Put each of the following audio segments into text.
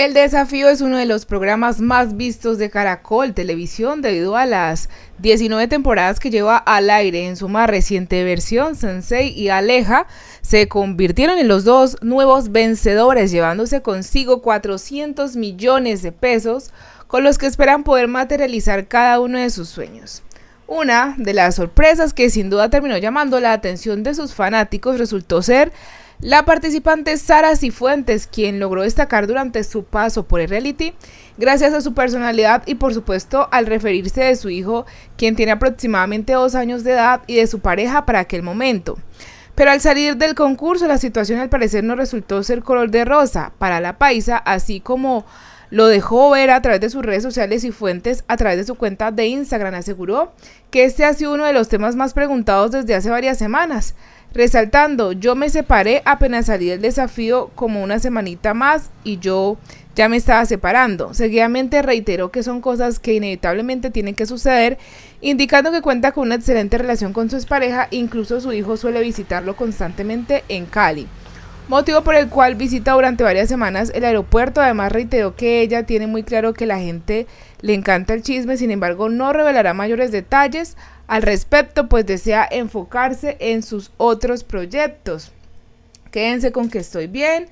El desafío es uno de los programas más vistos de Caracol Televisión debido a las 19 temporadas que lleva al aire. En su más reciente versión, Sensei y Aleja se convirtieron en los dos nuevos vencedores, llevándose consigo 400 millones de pesos con los que esperan poder materializar cada uno de sus sueños. Una de las sorpresas que sin duda terminó llamando la atención de sus fanáticos resultó ser la participante Sara Cifuentes, quien logró destacar durante su paso por el reality, gracias a su personalidad y por supuesto al referirse de su hijo, quien tiene aproximadamente dos años de edad, y de su pareja para aquel momento. Pero al salir del concurso la situación al parecer no resultó ser color de rosa para la paisa, así como lo dejó ver a través de sus redes sociales y fuentes a través de su cuenta de Instagram, aseguró que este ha sido uno de los temas más preguntados desde hace varias semanas resaltando, yo me separé apenas salí del desafío como una semanita más y yo ya me estaba separando. Seguidamente reiteró que son cosas que inevitablemente tienen que suceder, indicando que cuenta con una excelente relación con su expareja, incluso su hijo suele visitarlo constantemente en Cali motivo por el cual visita durante varias semanas el aeropuerto. Además reiteró que ella tiene muy claro que la gente le encanta el chisme, sin embargo no revelará mayores detalles al respecto, pues desea enfocarse en sus otros proyectos. Quédense con que estoy bien,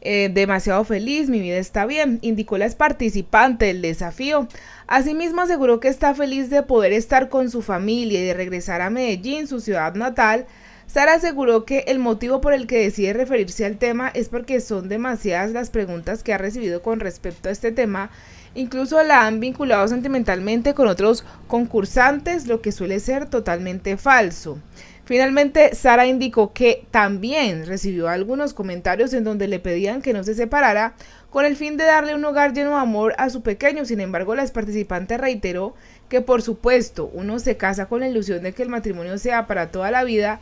eh, demasiado feliz, mi vida está bien, indicó la participante del desafío. Asimismo aseguró que está feliz de poder estar con su familia y de regresar a Medellín, su ciudad natal, Sara aseguró que el motivo por el que decide referirse al tema es porque son demasiadas las preguntas que ha recibido con respecto a este tema. Incluso la han vinculado sentimentalmente con otros concursantes, lo que suele ser totalmente falso. Finalmente, Sara indicó que también recibió algunos comentarios en donde le pedían que no se separara con el fin de darle un hogar lleno de amor a su pequeño. Sin embargo, las participantes reiteró que por supuesto uno se casa con la ilusión de que el matrimonio sea para toda la vida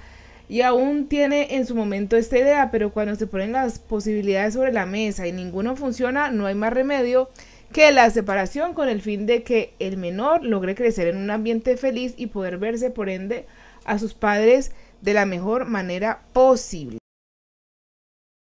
y aún tiene en su momento esta idea, pero cuando se ponen las posibilidades sobre la mesa y ninguno funciona, no hay más remedio que la separación con el fin de que el menor logre crecer en un ambiente feliz y poder verse por ende a sus padres de la mejor manera posible.